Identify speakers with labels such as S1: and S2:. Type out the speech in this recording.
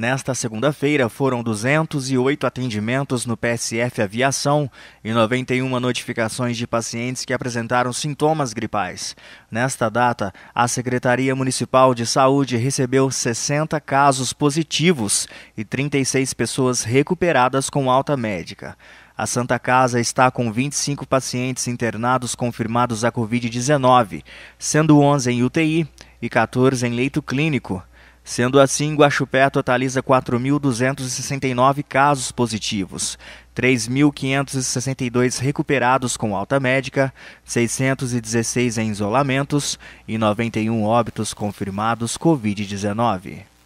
S1: Nesta segunda-feira, foram 208 atendimentos no PSF Aviação e 91 notificações de pacientes que apresentaram sintomas gripais. Nesta data, a Secretaria Municipal de Saúde recebeu 60 casos positivos e 36 pessoas recuperadas com alta médica. A Santa Casa está com 25 pacientes internados confirmados à Covid-19, sendo 11 em UTI e 14 em leito clínico. Sendo assim, Guaxupé totaliza 4.269 casos positivos, 3.562 recuperados com alta médica, 616 em isolamentos e 91 óbitos confirmados Covid-19.